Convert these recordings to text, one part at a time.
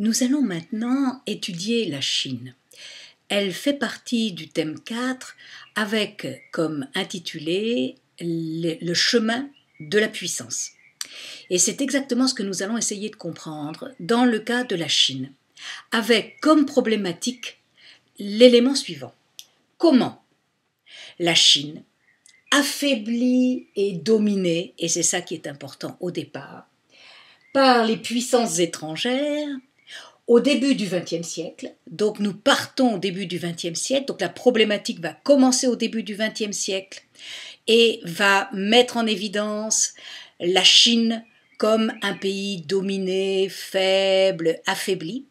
Nous allons maintenant étudier la Chine. Elle fait partie du thème 4 avec comme intitulé Le chemin de la puissance. Et c'est exactement ce que nous allons essayer de comprendre dans le cas de la Chine, avec comme problématique l'élément suivant. Comment la Chine, affaiblie et dominée, et c'est ça qui est important au départ, par les puissances étrangères, au début du XXe siècle. Donc nous partons au début du XXe siècle. Donc la problématique va commencer au début du XXe siècle et va mettre en évidence la Chine comme un pays dominé, faible, affaibli.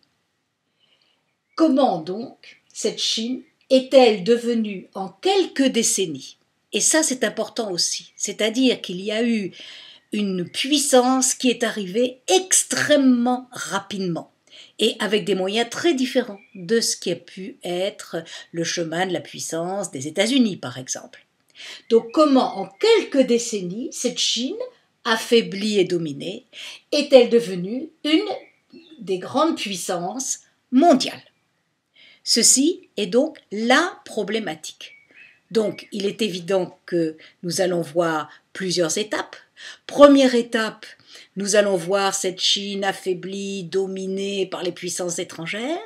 Comment donc cette Chine est-elle devenue en quelques décennies Et ça c'est important aussi, c'est-à-dire qu'il y a eu une puissance qui est arrivée extrêmement rapidement et avec des moyens très différents de ce qui a pu être le chemin de la puissance des États-Unis, par exemple. Donc comment, en quelques décennies, cette Chine, affaiblie et dominée, est-elle devenue une des grandes puissances mondiales Ceci est donc la problématique. Donc il est évident que nous allons voir plusieurs étapes. Première étape, nous allons voir cette Chine affaiblie, dominée par les puissances étrangères.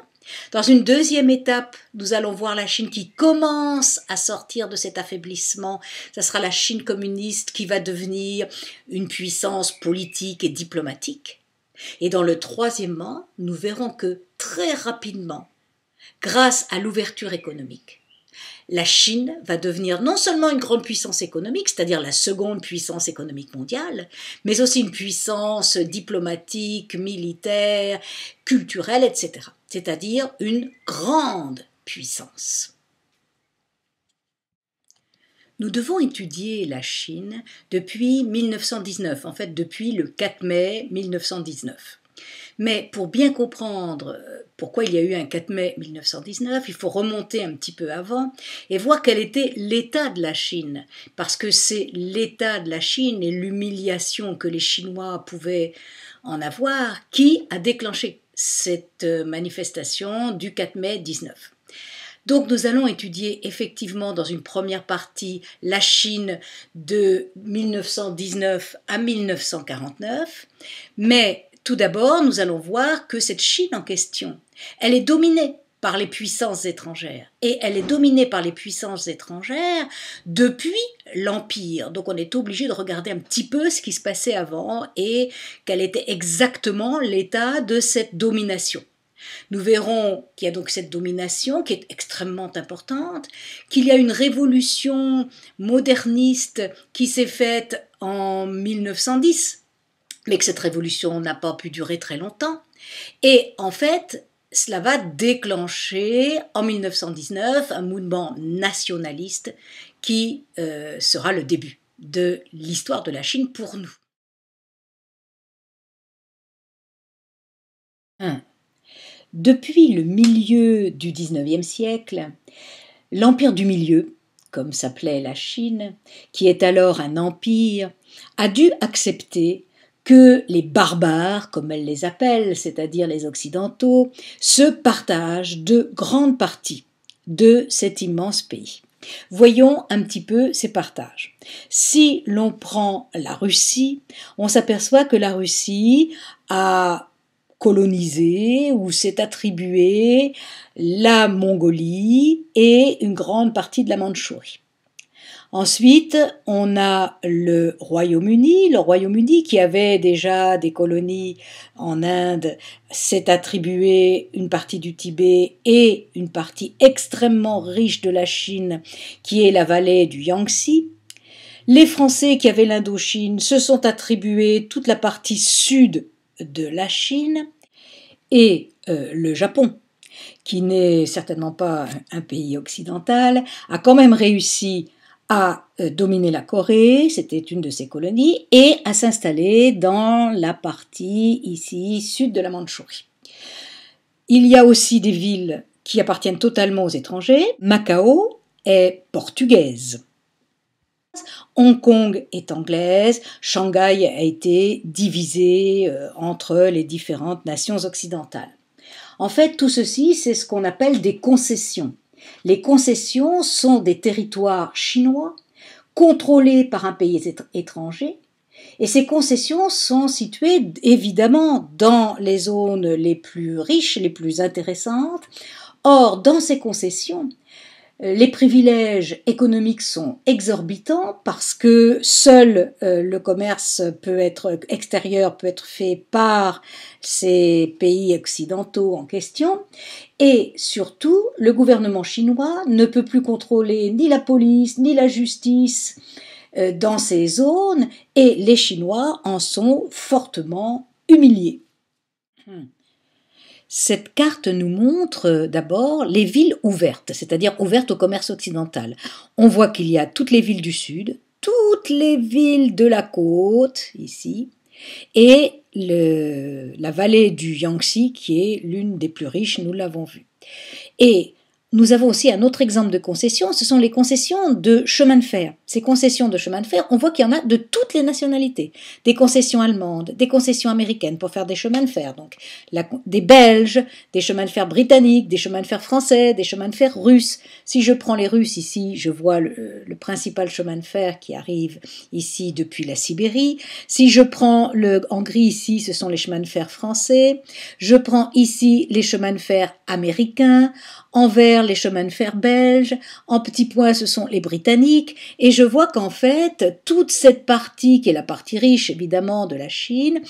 Dans une deuxième étape, nous allons voir la Chine qui commence à sortir de cet affaiblissement. Ce sera la Chine communiste qui va devenir une puissance politique et diplomatique. Et dans le troisièmement, nous verrons que très rapidement, grâce à l'ouverture économique, la Chine va devenir non seulement une grande puissance économique, c'est-à-dire la seconde puissance économique mondiale, mais aussi une puissance diplomatique, militaire, culturelle, etc. C'est-à-dire une grande puissance. Nous devons étudier la Chine depuis 1919, en fait depuis le 4 mai 1919. Mais pour bien comprendre euh, pourquoi il y a eu un 4 mai 1919, il faut remonter un petit peu avant et voir quel était l'état de la Chine, parce que c'est l'état de la Chine et l'humiliation que les Chinois pouvaient en avoir qui a déclenché cette euh, manifestation du 4 mai 19. Donc nous allons étudier effectivement dans une première partie la Chine de 1919 à 1949, mais tout d'abord, nous allons voir que cette Chine en question, elle est dominée par les puissances étrangères. Et elle est dominée par les puissances étrangères depuis l'Empire. Donc on est obligé de regarder un petit peu ce qui se passait avant et quel était exactement l'état de cette domination. Nous verrons qu'il y a donc cette domination qui est extrêmement importante, qu'il y a une révolution moderniste qui s'est faite en 1910 mais que cette révolution n'a pas pu durer très longtemps. Et en fait, cela va déclencher en 1919 un mouvement nationaliste qui euh, sera le début de l'histoire de la Chine pour nous. Depuis le milieu du XIXe siècle, l'empire du milieu, comme s'appelait la Chine, qui est alors un empire, a dû accepter que les barbares, comme elle les appellent, c'est-à-dire les Occidentaux, se partagent de grandes parties de cet immense pays. Voyons un petit peu ces partages. Si l'on prend la Russie, on s'aperçoit que la Russie a colonisé ou s'est attribué la Mongolie et une grande partie de la Mandchourie. Ensuite, on a le Royaume-Uni. Le Royaume-Uni, qui avait déjà des colonies en Inde, s'est attribué une partie du Tibet et une partie extrêmement riche de la Chine, qui est la vallée du Yangtze. Les Français qui avaient l'Indochine se sont attribués toute la partie sud de la Chine et euh, le Japon qui n'est certainement pas un pays occidental, a quand même réussi à euh, dominer la Corée, c'était une de ses colonies, et à s'installer dans la partie ici sud de la Mandchourie. Il y a aussi des villes qui appartiennent totalement aux étrangers. Macao est portugaise. Hong Kong est anglaise, Shanghai a été divisée euh, entre les différentes nations occidentales. En fait, tout ceci, c'est ce qu'on appelle des concessions. Les concessions sont des territoires chinois contrôlés par un pays étranger et ces concessions sont situées évidemment dans les zones les plus riches, les plus intéressantes. Or, dans ces concessions, euh, les privilèges économiques sont exorbitants parce que seul euh, le commerce peut être extérieur peut être fait par ces pays occidentaux en question et surtout le gouvernement chinois ne peut plus contrôler ni la police ni la justice euh, dans ces zones et les Chinois en sont fortement humiliés. Hmm. Cette carte nous montre euh, d'abord les villes ouvertes, c'est-à-dire ouvertes au commerce occidental. On voit qu'il y a toutes les villes du sud, toutes les villes de la côte, ici, et la vallée du Yangtze, qui est l'une des plus riches, nous l'avons vu. Et nous avons aussi un autre exemple de concession, ce sont les concessions de chemin de fer. Ces concessions de chemin de fer, on voit qu'il y en a de toutes les nationalités. Des concessions allemandes, des concessions américaines pour faire des chemins de fer, donc des Belges, des chemins de fer britanniques, des chemins de fer français, des chemins de fer russes. Si je prends les Russes ici, je vois le, le principal chemin de fer qui arrive ici depuis la Sibérie. Si je prends le Hongrie ici, ce sont les chemins de fer français. Je prends ici les chemins de fer américains. Envers les chemins de fer belges, en petit point ce sont les Britanniques, et je vois qu'en fait, toute cette partie, qui est la partie riche évidemment de la Chine,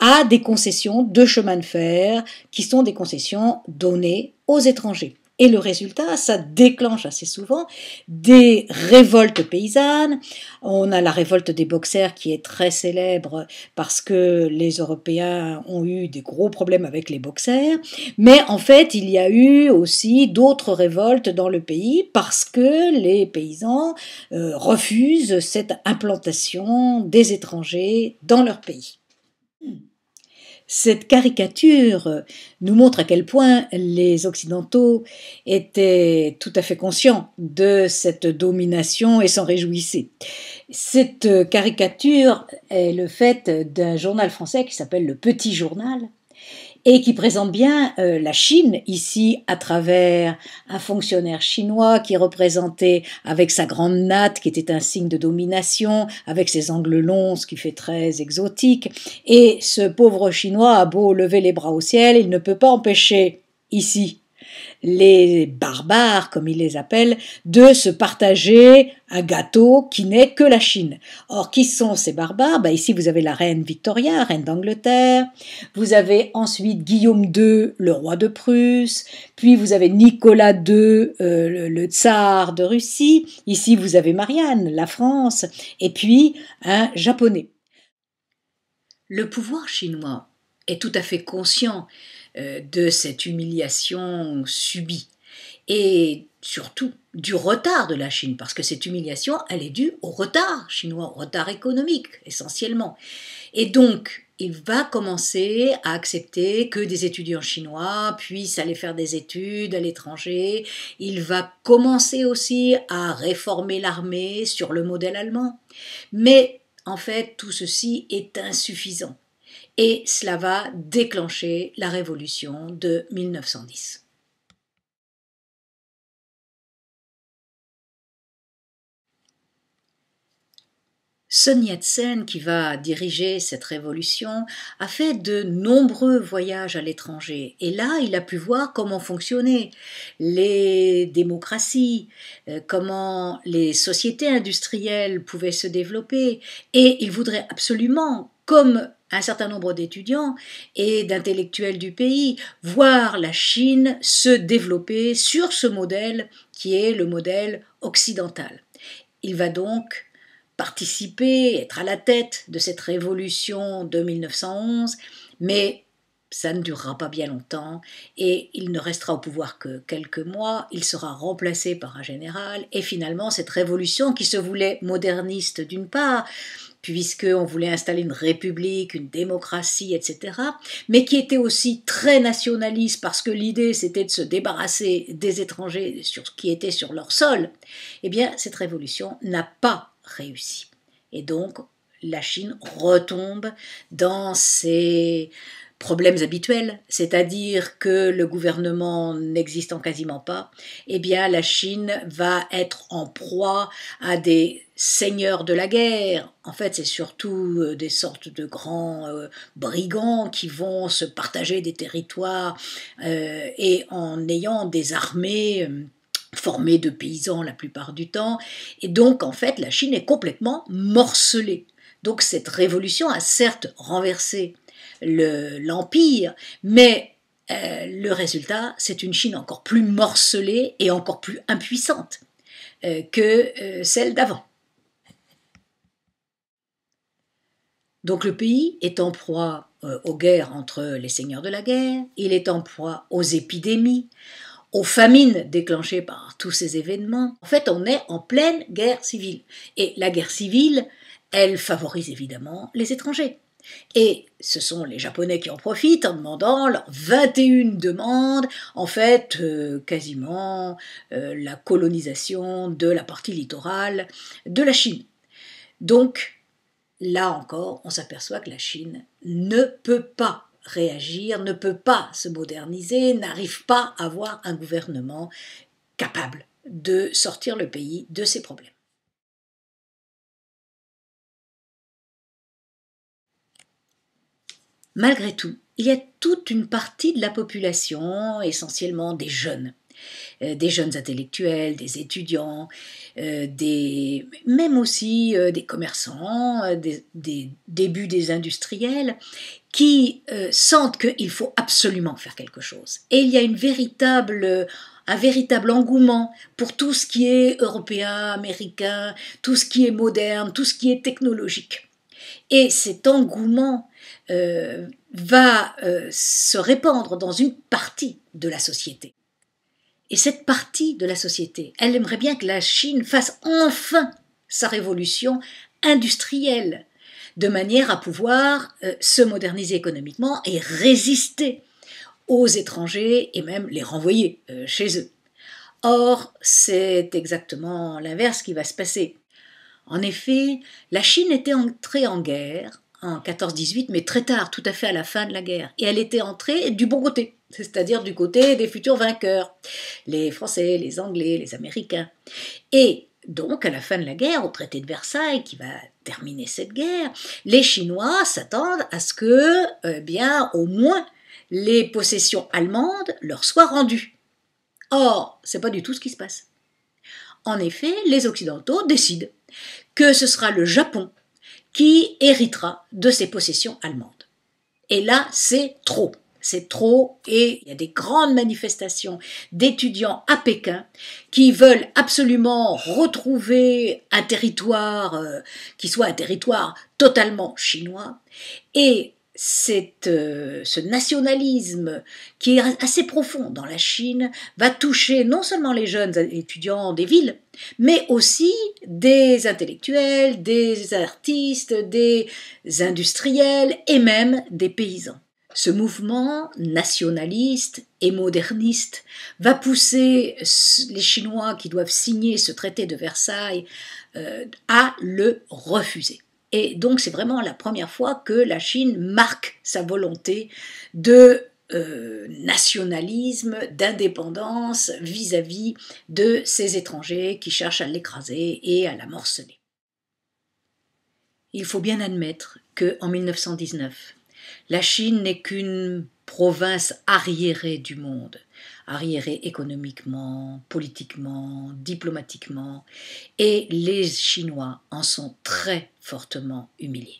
a des concessions de chemins de fer qui sont des concessions données aux étrangers. Et le résultat, ça déclenche assez souvent des révoltes paysannes. On a la révolte des boxers qui est très célèbre parce que les Européens ont eu des gros problèmes avec les boxers. Mais en fait, il y a eu aussi d'autres révoltes dans le pays parce que les paysans euh, refusent cette implantation des étrangers dans leur pays. Cette caricature nous montre à quel point les Occidentaux étaient tout à fait conscients de cette domination et s'en réjouissaient. Cette caricature est le fait d'un journal français qui s'appelle Le Petit Journal, et qui présente bien euh, la Chine ici à travers un fonctionnaire chinois qui représentait, avec sa grande natte qui était un signe de domination, avec ses angles longs, ce qui fait très exotique. Et ce pauvre Chinois a beau lever les bras au ciel, il ne peut pas empêcher ici les barbares, comme ils les appellent, de se partager un gâteau qui n'est que la Chine. Or, qui sont ces barbares ben, Ici, vous avez la reine Victoria, reine d'Angleterre, vous avez ensuite Guillaume II, le roi de Prusse, puis vous avez Nicolas II, euh, le, tsar de Russie, ici vous avez Marianne, la France, et puis un japonais. Le pouvoir chinois est tout à fait conscient euh, de cette humiliation subie et surtout du retard de la Chine, parce que cette humiliation, elle est due au retard chinois, au retard économique essentiellement. Et donc, il va commencer à accepter que des étudiants chinois puissent aller faire des études à l'étranger. Il va commencer aussi à réformer l'armée sur le modèle allemand. Mais en fait, tout ceci est insuffisant et cela va déclencher la révolution de 1910. Sun qui va diriger cette révolution, a fait de nombreux voyages à l'étranger et là, il a pu voir comment fonctionnaient les démocraties, euh, comment les sociétés industrielles pouvaient se développer et il voudrait absolument, comme un certain nombre d'étudiants et d'intellectuels du pays voir la Chine se développer sur ce modèle qui est le modèle occidental. Il va donc participer, être à la tête de cette révolution de 1911, mais ça ne durera pas bien longtemps et il ne restera au pouvoir que quelques mois, il sera remplacé par un général et finalement cette révolution qui se voulait moderniste d'une part, puisqu'on voulait installer une république, une démocratie, etc., mais qui était aussi très nationaliste, parce que l'idée c'était de se débarrasser des étrangers sur ce qui était sur leur sol, eh bien cette révolution n'a pas réussi. Et donc la Chine retombe dans ses problèmes habituels, c'est-à-dire que le gouvernement n'existant quasiment pas, eh bien la Chine va être en proie à des seigneurs de la guerre. En fait, c'est surtout euh, des sortes de grands euh, brigands qui vont se partager des territoires euh, et en ayant des armées formées de paysans la plupart du temps. Et donc, en fait, la Chine est complètement morcelée. Donc, cette révolution a certes renversé l'empire, mais euh, le résultat, c'est une Chine encore plus morcelée et encore plus impuissante euh, que euh, celle d'avant. Donc le pays est en proie aux guerres entre les seigneurs de la guerre, il est en proie aux épidémies, aux famines déclenchées par tous ces événements. En fait, on est en pleine guerre civile. Et la guerre civile, elle favorise évidemment les étrangers. Et ce sont les Japonais qui en profitent en demandant leurs 21 demandes, en fait euh, quasiment euh, la colonisation de la partie littorale de la Chine. Donc là encore, on s'aperçoit que la Chine ne peut pas réagir, ne peut pas se moderniser, n'arrive pas à avoir un gouvernement capable de sortir le pays de ses problèmes. Malgré tout, il y a toute une partie de la population, essentiellement des jeunes, euh, des jeunes intellectuels, des étudiants, euh, des, même aussi euh, des commerçants, des, débuts des industriels, qui sentent qu'il faut absolument faire quelque chose. Et il y a une un véritable engouement pour tout ce qui est européen, américain, tout ce qui est moderne, tout ce qui est technologique. Et cet engouement euh, va euh, se répandre dans une partie de la société. Et cette partie de la société, elle aimerait bien que la Chine fasse enfin sa révolution industrielle, de manière à pouvoir euh, se moderniser économiquement et résister aux étrangers et même les renvoyer chez eux. Or, c'est exactement l'inverse qui va se passer. En effet, la Chine était entrée en guerre en 14-18, mais très tard, tout à fait à la fin de la guerre. Et elle était entrée du bon côté, c'est-à-dire du côté des futurs vainqueurs, les Français, les Anglais, les Américains. Et donc, à la fin de la guerre, au traité de Versailles, qui va terminer cette guerre, les Chinois s'attendent à ce que, euh, bien, au moins, les possessions allemandes leur soient rendues. Or, c'est pas du tout ce qui se passe. En effet, les Occidentaux décident que ce sera le Japon qui héritera de ses possessions allemandes. Et là, c'est trop. C'est trop et il y a des grandes manifestations d'étudiants à Pékin qui veulent absolument retrouver un territoire euh, qui soit un territoire totalement chinois et euh, ce nationalisme qui est assez profond dans la Chine va toucher non seulement les jeunes étudiants des villes, mais aussi des intellectuels, des artistes, des industriels et même des paysans. Ce mouvement nationaliste et moderniste va pousser les Chinois qui doivent signer ce traité de Versailles euh, à le refuser. Et donc c'est vraiment la première fois que la Chine marque sa volonté de euh, nationalisme, d'indépendance vis-à-vis de ces étrangers qui cherchent à l'écraser et à la morceler. Il faut bien admettre qu'en 1919, la Chine n'est qu'une province arriérée du monde, arriérés économiquement, politiquement, diplomatiquement, et les Chinois en sont très fortement humiliés.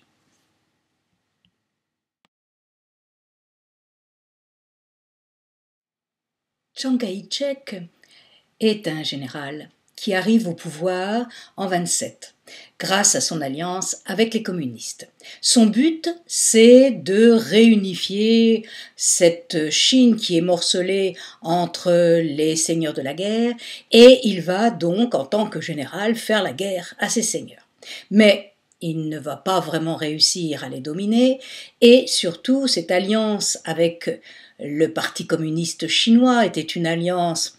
Chiang kai est un général qui arrive au pouvoir en 27 grâce à son alliance avec les communistes. Son but, c'est de réunifier cette Chine qui est morcelée entre les seigneurs de la guerre, et il va donc, en tant que général, faire la guerre à ses seigneurs. Mais il ne va pas vraiment réussir à les dominer, et surtout cette alliance avec le Parti communiste chinois était une alliance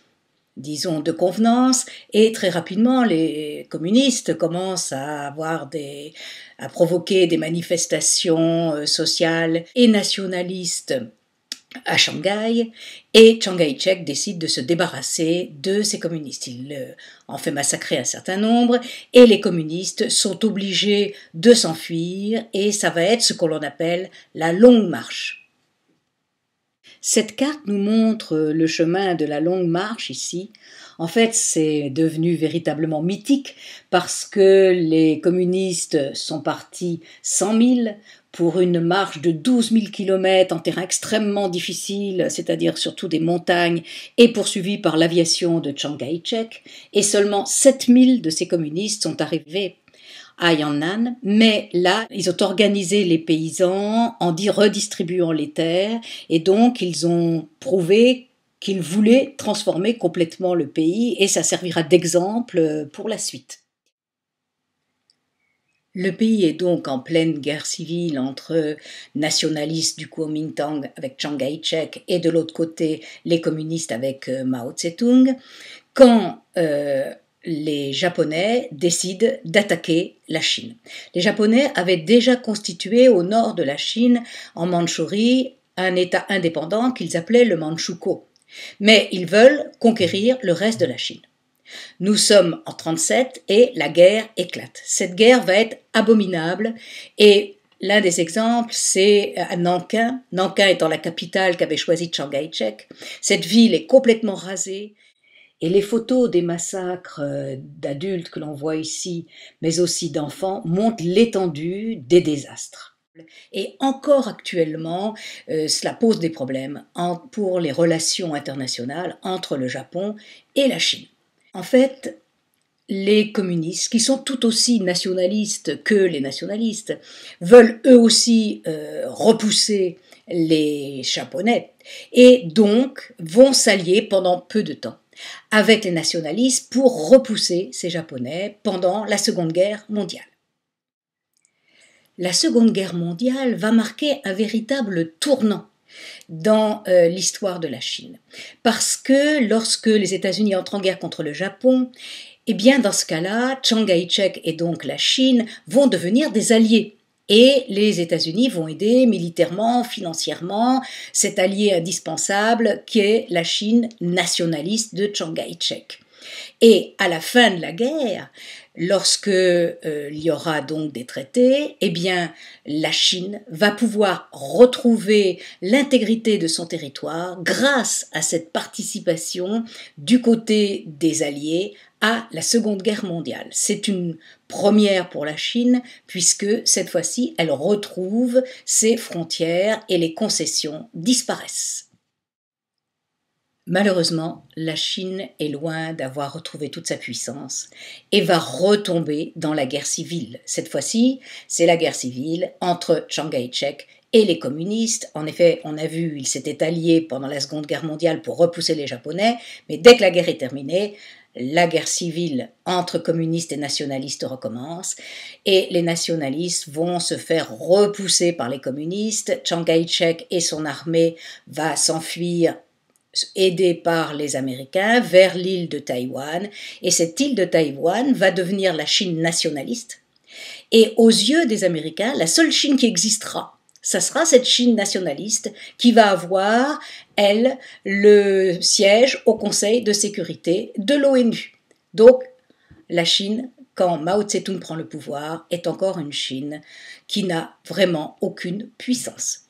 disons, de convenance, et très rapidement, les communistes commencent à avoir à provoquer des manifestations euh, sociales et nationalistes à Shanghai, et Chiang Kai-shek décide de se débarrasser de ces communistes. Il euh, en fait massacrer un certain nombre, et les communistes sont obligés de s'enfuir, et ça va être ce que l'on appelle la longue marche. Cette carte nous montre euh, le chemin de la longue marche ici. En fait, c'est devenu véritablement mythique parce que les communistes sont partis 100 000 pour une marche de 12 000 km en terrain extrêmement difficile, c'est-à-dire surtout des montagnes, et poursuivis par l'aviation de Chiang kai et seulement 7 000 de ces communistes sont arrivés à Yan'an, mais là, ils ont organisé les paysans en redistribuant les terres, et donc ils ont prouvé qu'ils voulaient transformer complètement le pays, et ça servira d'exemple euh, pour la suite. Le pays est donc en pleine guerre civile entre nationalistes du Kuomintang avec Chiang Kai-shek et de l'autre côté les communistes avec euh, Mao Tse-tung. Quand euh, les Japonais décident d'attaquer la Chine. Les Japonais avaient déjà constitué au nord de la Chine, en Mandchourie, un État indépendant qu'ils appelaient le Manchukuo. Mais ils veulent conquérir le reste de la Chine. Nous sommes en 37 et la guerre éclate. Cette guerre va être abominable et l'un des exemples, c'est à euh, Nankin, Nankin étant la capitale qu'avait choisie Chiang Kai-shek. Cette ville est complètement rasée. Et les photos des massacres euh, d'adultes que l'on voit ici, mais aussi d'enfants, montrent l'étendue des désastres. Et encore actuellement, euh, cela pose des problèmes en, pour les relations internationales entre le Japon et la Chine. En fait, les communistes, qui sont tout aussi nationalistes que les nationalistes, veulent eux aussi euh, repousser les Japonais et donc vont s'allier pendant peu de temps avec les nationalistes pour repousser ces Japonais pendant la Seconde Guerre mondiale. La Seconde Guerre mondiale va marquer un véritable tournant dans euh, l'histoire de la Chine. Parce que lorsque les États-Unis entrent en guerre contre le Japon, eh bien dans ce cas-là, Chiang Kai-shek et donc la Chine vont devenir des alliés et les États-Unis vont aider militairement, financièrement, cet allié indispensable qui est la Chine nationaliste de Chiang Kai-shek. Et à la fin de la guerre, lorsque euh, il y aura donc des traités, eh bien la Chine va pouvoir retrouver l'intégrité de son territoire grâce à cette participation du côté des alliés à la Seconde Guerre mondiale. C'est une première pour la Chine puisque cette fois-ci elle retrouve ses frontières et les concessions disparaissent. Malheureusement, la Chine est loin d'avoir retrouvé toute sa puissance et va retomber dans la guerre civile. Cette fois-ci, c'est la guerre civile entre Chiang Kai-shek et les communistes. En effet, on a vu, ils s'étaient alliés pendant la Seconde Guerre mondiale pour repousser les Japonais, mais dès que la guerre est terminée, la guerre civile entre communistes et nationalistes recommence, et les nationalistes vont se faire repousser par les communistes. Chiang Kai-shek et son armée va s'enfuir aidé par les Américains vers l'île de Taïwan. Et cette île de Taïwan va devenir la Chine nationaliste. Et aux yeux des Américains, la seule Chine qui existera, ça sera cette Chine nationaliste qui va avoir, elle, le siège au Conseil de sécurité de l'ONU. Donc, la Chine, quand Mao tse prend le pouvoir, est encore une Chine qui n'a vraiment aucune puissance.